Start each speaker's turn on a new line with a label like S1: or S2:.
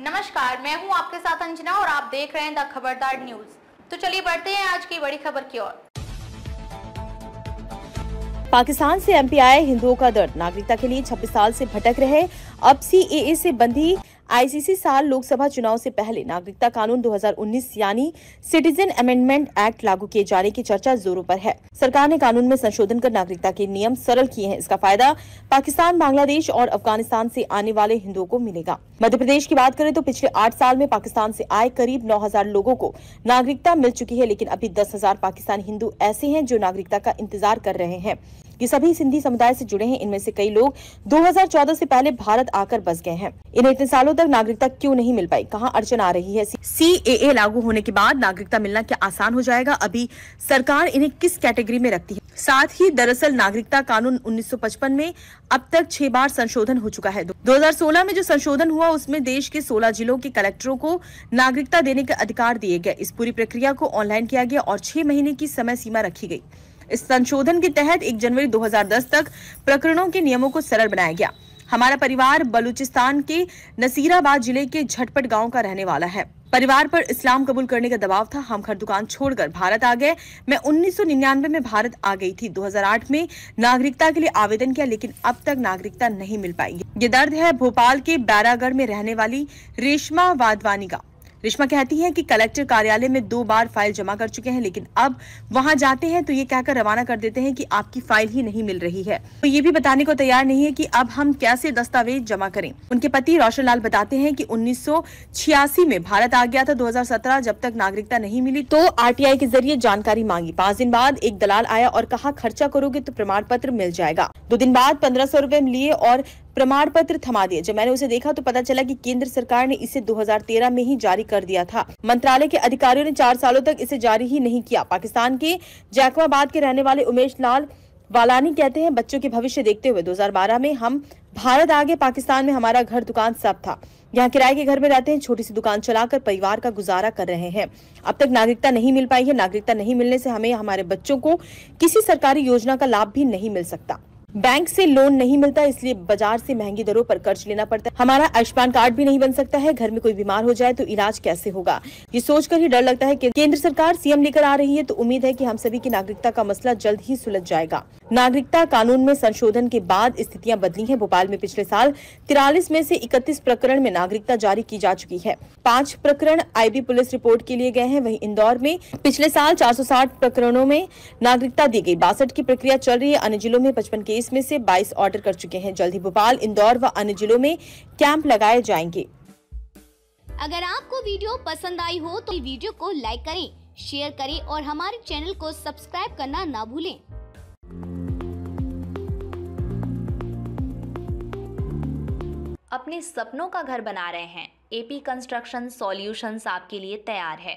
S1: नमस्कार मैं हूं आपके साथ अंजना और आप देख रहे हैं द खबरदार न्यूज तो चलिए बढ़ते हैं आज की बड़ी खबर की ओर पाकिस्तान से एमपी आए हिंदुओं का दर्द नागरिकता के लिए 26 साल से भटक रहे अब सी से बंदी आईसीसी साल लोकसभा चुनाव से पहले नागरिकता कानून 2019 यानी सिटीजन अमेंडमेंट एक्ट लागू किए जाने की चर्चा जोरों पर है सरकार ने कानून में संशोधन कर नागरिकता के नियम सरल किए हैं इसका फायदा पाकिस्तान बांग्लादेश और अफगानिस्तान से आने वाले हिंदुओं को मिलेगा मध्य प्रदेश की बात करें तो पिछले आठ साल में पाकिस्तान से आए करीब नौ हजार लोगों को नागरिकता मिल चुकी है लेकिन अभी दस हजार हिंदू ऐसे हैं जो नागरिकता का इंतजार कर रहे हैं ये सभी सिंधी समुदाय से जुड़े हैं इनमें से कई लोग 2014 से पहले भारत आकर बस गए हैं इन्हें इतने सालों तक नागरिकता क्यों नहीं मिल पाई कहाँ अड़चन आ रही है सी ए लागू होने के बाद नागरिकता मिलना क्या आसान हो जाएगा अभी सरकार इन्हें किस कैटेगरी में रखती है साथ ही दरअसल नागरिकता कानून 1955 में अब तक छह बार संशोधन हो चुका है 2016 में जो संशोधन हुआ उसमें देश के 16 जिलों के कलेक्टरों को नागरिकता देने के अधिकार दिए गए इस पूरी प्रक्रिया को ऑनलाइन किया गया और छह महीने की समय सीमा रखी गई इस संशोधन के तहत 1 जनवरी 2010 तक प्रकरणों के नियमों को सरल बनाया गया हमारा परिवार बलूचिस्तान के नसीराबाद जिले के झटपट गांव का रहने वाला है परिवार पर इस्लाम कबूल करने का दबाव था हम घर दुकान छोड़कर भारत आ गए मैं 1999 में भारत आ गई थी 2008 में नागरिकता के लिए आवेदन किया लेकिन अब तक नागरिकता नहीं मिल पाई ये दर्द है भोपाल के बैरागढ़ में रहने वाली रेशमा वाधवानी का रिश्मा कहती है कि कलेक्टर कार्यालय में दो बार फाइल जमा कर चुके हैं लेकिन अब वहां जाते हैं तो ये कहकर रवाना कर देते हैं कि आपकी फाइल ही नहीं मिल रही है तो ये भी बताने को तैयार नहीं है कि अब हम कैसे दस्तावेज जमा करें उनके पति रोशन लाल बताते हैं कि 1986 में भारत आ गया था 2017 जब तक नागरिकता नहीं मिली तो आर के जरिए जानकारी मांगी पाँच दिन बाद एक दलाल आया और कहा खर्चा करोगे तो प्रमाण पत्र मिल जाएगा दो दिन बाद पंद्रह सौ लिए और प्रमाण पत्र थमा दिए जब मैंने उसे देखा तो पता चला कि केंद्र सरकार ने इसे 2013 में ही जारी कर दिया था मंत्रालय के अधिकारियों ने चार सालों तक इसे जारी ही नहीं किया पाकिस्तान के जैकवाबाद के रहने वाले उमेश लाल वालानी कहते हैं बच्चों के भविष्य देखते हुए 2012 में हम भारत आगे पाकिस्तान में हमारा घर दुकान सब था यहाँ किराए के घर में रहते हैं छोटी सी दुकान चलाकर परिवार का गुजारा कर रहे हैं अब तक नागरिकता नहीं मिल पाई है नागरिकता नहीं मिलने से हमें हमारे बच्चों को किसी सरकारी योजना का लाभ भी नहीं मिल सकता बैंक से लोन नहीं मिलता इसलिए बाजार से महंगी दरों पर कर्ज लेना पड़ता है हमारा आयुष्मान कार्ड भी नहीं बन सकता है घर में कोई बीमार हो जाए तो इलाज कैसे होगा ये सोचकर ही डर लगता है कि केंद्र सरकार सीएम लेकर आ रही है तो उम्मीद है कि हम सभी की नागरिकता का मसला जल्द ही सुलझ जाएगा नागरिकता कानून में संशोधन के बाद स्थितियाँ बदली है भोपाल में पिछले साल तिरालीस में से इकतीस प्रकरण में नागरिकता जारी की जा चुकी है पाँच प्रकरण आई पुलिस रिपोर्ट के लिए गए हैं वही इंदौर में पिछले साल चार प्रकरणों में नागरिकता दी गयी बासठ की प्रक्रिया चल रही है अन्य जिलों में पचपन केस तेईस में से बाईस ऑर्डर कर चुके हैं जल्द ही भोपाल इंदौर व अन्य जिलों में कैंप लगाए जाएंगे
S2: अगर आपको वीडियो पसंद आई हो तो वीडियो को लाइक करें शेयर करें और हमारे चैनल को सब्सक्राइब करना ना भूलें अपने सपनों का घर बना रहे हैं एपी कंस्ट्रक्शन सॉल्यूशंस आपके लिए तैयार है